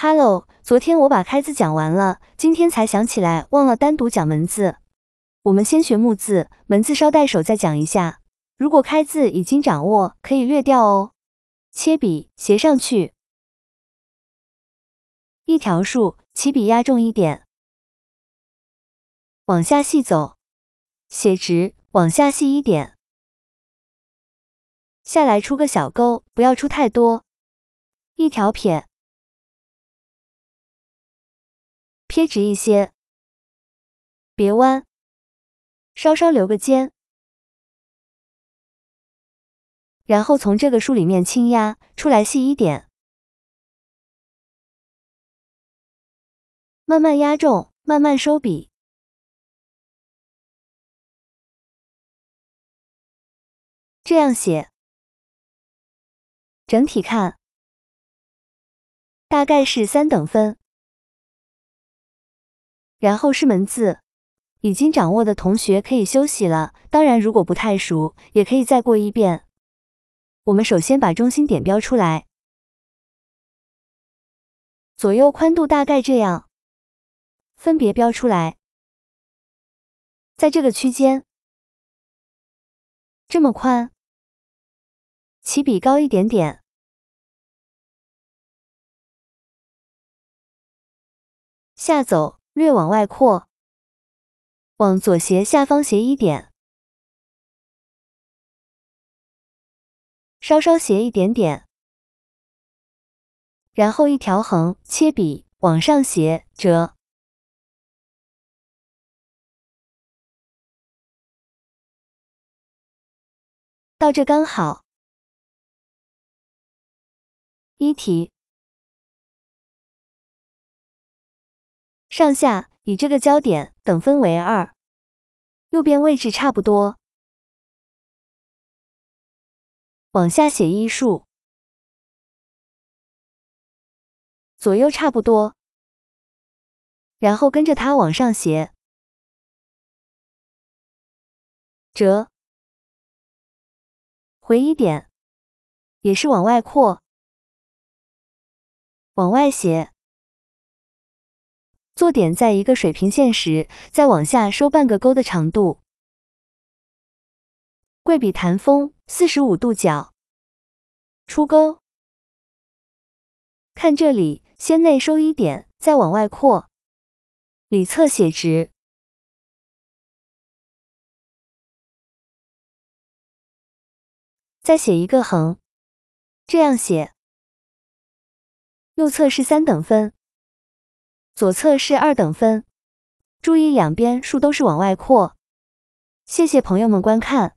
Hello，昨天我把开字讲完了，今天才想起来忘了单独讲门字。我们先学木字，门字稍带手再讲一下。如果开字已经掌握，可以略掉哦。切笔斜上去，一条竖，起笔压重一点，往下细走，写直，往下细一点，下来出个小勾，不要出太多，一条撇。撇直一些，别弯，稍稍留个尖，然后从这个竖里面轻压出来，细一点，慢慢压重，慢慢收笔，这样写。整体看，大概是三等分。然后是门字，已经掌握的同学可以休息了。当然，如果不太熟，也可以再过一遍。我们首先把中心点标出来，左右宽度大概这样，分别标出来。在这个区间，这么宽，起笔高一点点，下走。略往外扩，往左斜下方斜一点，稍稍斜一点点，然后一条横切笔往上斜折，到这刚好一提。上下以这个焦点等分为二，右边位置差不多，往下写一竖，左右差不多，然后跟着它往上写，折，回一点，也是往外扩，往外写。坐点在一个水平线时，再往下收半个钩的长度。跪笔弹锋，四十五度角出钩。看这里，先内收一点，再往外扩。里侧写直，再写一个横，这样写。右侧是三等分。左侧是二等分，注意两边数都是往外扩。谢谢朋友们观看。